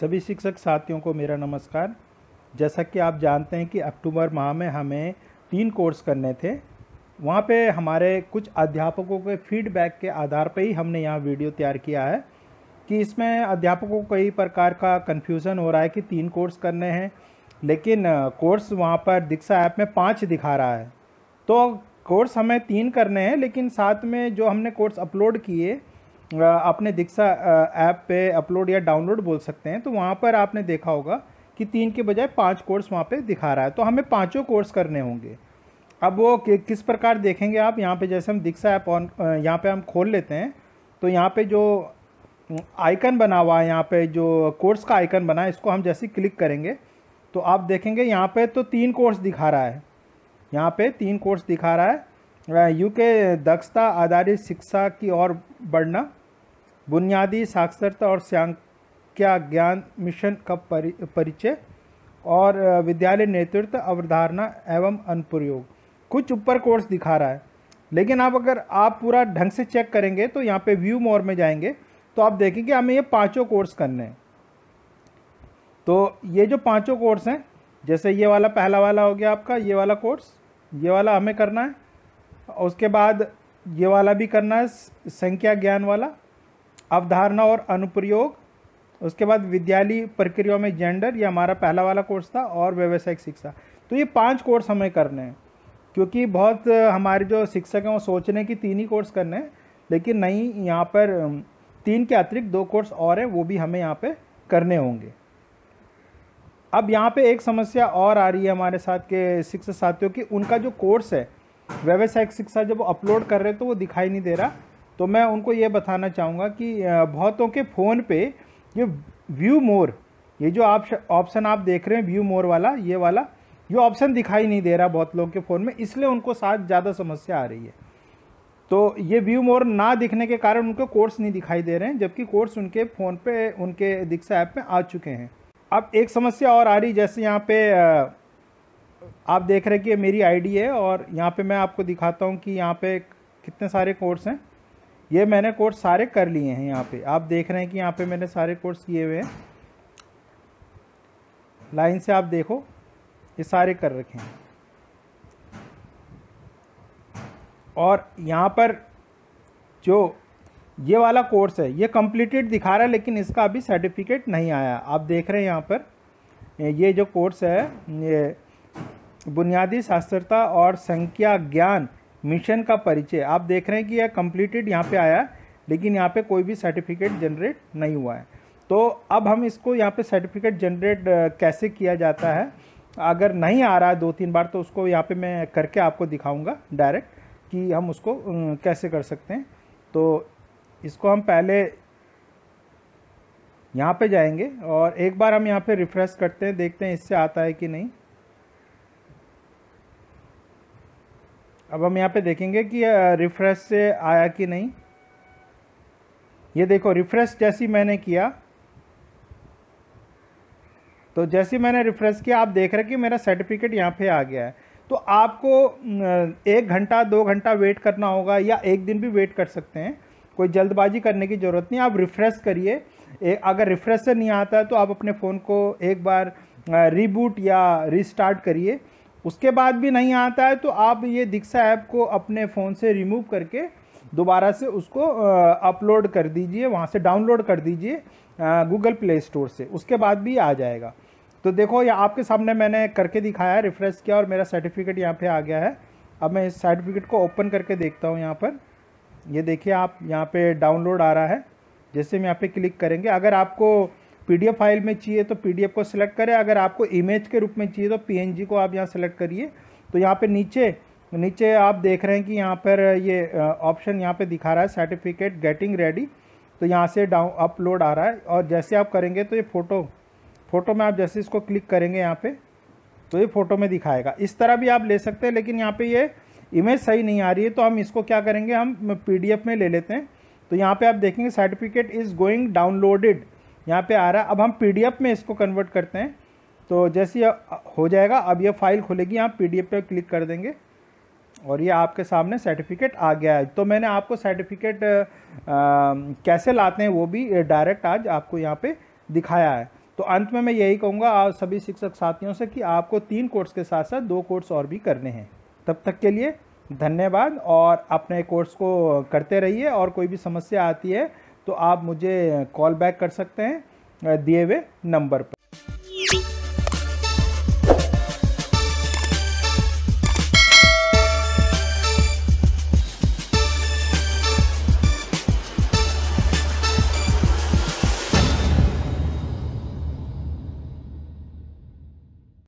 सभी शिक्षक साथियों को मेरा नमस्कार जैसा कि आप जानते हैं कि अक्टूबर माह में हमें तीन कोर्स करने थे वहाँ पे हमारे कुछ अध्यापकों के फीडबैक के आधार पर ही हमने यहाँ वीडियो तैयार किया है कि इसमें अध्यापकों को कई प्रकार का कन्फ्यूज़न हो रहा है कि तीन कोर्स करने हैं लेकिन कोर्स वहाँ पर दीक्षा ऐप में पाँच दिखा रहा है तो कोर्स हमें तीन करने हैं लेकिन साथ में जो हमने कोर्स अपलोड किए अपने दीक्षा ऐप पे अपलोड या डाउनलोड बोल सकते हैं तो वहाँ पर आपने देखा होगा कि तीन के बजाय पांच कोर्स वहाँ पे दिखा रहा है तो हमें पांचों कोर्स करने होंगे अब वो कि, किस प्रकार देखेंगे आप यहाँ पे जैसे हम दीक्षा ऐप ऑन यहाँ पे हम खोल लेते हैं तो यहाँ पे जो आइकन बना हुआ है यहाँ पर जो कोर्स का आइकन बना है इसको हम जैसे क्लिक करेंगे तो आप देखेंगे यहाँ पर तो तीन कोर्स दिखा रहा है यहाँ पर तीन कोर्स दिखा रहा है यूके के दक्षता आधारित शिक्षा की ओर बढ़ना बुनियादी साक्षरता और सांख्या ज्ञान मिशन का परि, परिचय और विद्यालय नेतृत्व अवधारणा एवं अनुप्रयोग कुछ ऊपर कोर्स दिखा रहा है लेकिन आप अगर आप पूरा ढंग से चेक करेंगे तो यहाँ पे व्यू मोर में जाएंगे तो आप देखेंगे हमें ये पांचों कोर्स करने हैं तो ये जो पांचों कोर्स हैं जैसे ये वाला पहला वाला हो गया आपका ये वाला कोर्स ये वाला हमें करना है उसके बाद ये वाला भी करना है संख्या ज्ञान वाला अवधारणा और अनुप्रयोग उसके बाद विद्यालय प्रक्रियाओं में जेंडर ये हमारा पहला वाला कोर्स था और व्यावसायिक शिक्षा तो ये पांच कोर्स हमें करने हैं क्योंकि बहुत हमारे जो शिक्षक हैं वो सोच रहे हैं कि तीन ही कोर्स करने हैं लेकिन नहीं यहाँ पर तीन के अतिरिक्त दो कोर्स और हैं वो भी हमें यहाँ पर करने होंगे अब यहाँ पे एक समस्या और आ रही है हमारे साथ के शिक्षक साथियों की उनका जो कोर्स है व्यावसायिक शिक्षा जब अपलोड कर रहे तो वो दिखाई नहीं दे रहा तो मैं उनको ये बताना चाहूँगा कि बहुतों के फ़ोन पे ये व्यू मोर ये जो ऑप्शन आप देख रहे हैं व्यू मोर वाला ये वाला ये ऑप्शन दिखाई नहीं दे रहा बहुत लोगों के फ़ोन में इसलिए उनको साथ ज़्यादा समस्या आ रही है तो ये व्यू मोर ना दिखने के कारण उनको कोर्स नहीं दिखाई दे रहे हैं जबकि कोर्स उनके फ़ोन पे उनके दीक्षा ऐप में आ चुके हैं अब एक समस्या और आ रही जैसे यहाँ पे आप देख रहे हैं कि मेरी आईडी है और यहाँ पे मैं आपको दिखाता हूँ कि यहाँ पे कितने सारे कोर्स हैं ये मैंने कोर्स सारे कर लिए हैं यहाँ पे आप देख रहे हैं कि यहाँ पे मैंने सारे कोर्स किए हुए हैं लाइन से आप देखो ये सारे कर रखे हैं और यहाँ पर जो ये वाला कोर्स है ये कंप्लीटेड दिखा रहा है लेकिन इसका अभी सर्टिफिकेट नहीं आया आप देख रहे हैं यहाँ पर ये जो कोर्स है ये बुनियादी शास्त्रता और संख्या ज्ञान मिशन का परिचय आप देख रहे हैं कि यह कंप्लीटेड यहाँ पे आया लेकिन यहाँ पे कोई भी सर्टिफिकेट जनरेट नहीं हुआ है तो अब हम इसको यहाँ पे सर्टिफिकेट जनरेट कैसे किया जाता है अगर नहीं आ रहा है दो तीन बार तो उसको यहाँ पे मैं करके आपको दिखाऊंगा डायरेक्ट कि हम उसको कैसे कर सकते हैं तो इसको हम पहले यहाँ पर जाएंगे और एक बार हम यहाँ पर रिफ़्रेश करते हैं देखते हैं इससे आता है कि नहीं अब हम यहाँ पे देखेंगे कि रिफ़्रेश से आया कि नहीं ये देखो रिफ़्रेश जैसी मैंने किया तो जैसी मैंने रिफ़्रेश किया आप देख रहे हैं कि मेरा सर्टिफिकेट यहाँ पे आ गया है तो आपको एक घंटा दो घंटा वेट करना होगा या एक दिन भी वेट कर सकते हैं कोई जल्दबाजी करने की ज़रूरत नहीं आप रिफ़्रेश करिए अगर रिफ़्रेश से नहीं आता है तो आप अपने फ़ोन को एक बार रिबूट या रिस्टार्ट करिए उसके बाद भी नहीं आता है तो आप ये दीक्षा ऐप को अपने फ़ोन से रिमूव करके दोबारा से उसको अपलोड कर दीजिए वहाँ से डाउनलोड कर दीजिए गूगल प्ले स्टोर से उसके बाद भी आ जाएगा तो देखो ये आपके सामने मैंने करके दिखाया रिफ़्रेश किया और मेरा सर्टिफिकेट यहाँ पे आ गया है अब मैं इस सर्टिफिकेट को ओपन करके देखता हूँ यहाँ पर ये देखिए आप यहाँ पे डाउनलोड आ रहा है जैसे हम यहाँ पे क्लिक करेंगे अगर आपको पीडीएफ फाइल में चाहिए तो पीडीएफ को सिलेक्ट करें अगर आपको इमेज के रूप में चाहिए तो पीएनजी को आप यहाँ सेलेक्ट करिए तो यहाँ पर नीचे नीचे आप देख रहे हैं कि यहाँ पर ये ऑप्शन यहाँ पे दिखा रहा है सर्टिफिकेट गेटिंग रेडी तो यहाँ से डाउन अपलोड आ रहा है और जैसे आप करेंगे तो ये फ़ोटो फ़ोटो में आप जैसे इसको क्लिक करेंगे यहाँ पे तो ये फ़ोटो में दिखाएगा इस तरह भी आप ले सकते हैं लेकिन यहाँ पे ये इमेज सही नहीं आ रही है तो हम इसको क्या करेंगे हम पीडीएफ में ले लेते हैं तो यहाँ पर आप देखेंगे सर्टिफिकेट इज़ गोइंग डाउनलोडेड यहाँ पे आ रहा है अब हम पी में इसको कन्वर्ट करते हैं तो जैसे हो जाएगा अब ये फाइल खुलेगी आप पी पे क्लिक कर देंगे और ये आपके सामने सर्टिफिकेट आ गया है तो मैंने आपको सर्टिफिकेट कैसे लाते हैं वो भी डायरेक्ट आज आपको यहाँ पे दिखाया है तो अंत में मैं यही कहूँगा आप सभी शिक्षक साथियों से कि आपको तीन कोर्स के साथ साथ दो कोर्स और भी करने हैं तब तक के लिए धन्यवाद और अपने कोर्स को करते रहिए और कोई भी समस्या आती है तो आप मुझे कॉल बैक कर सकते हैं दिए हुए नंबर पर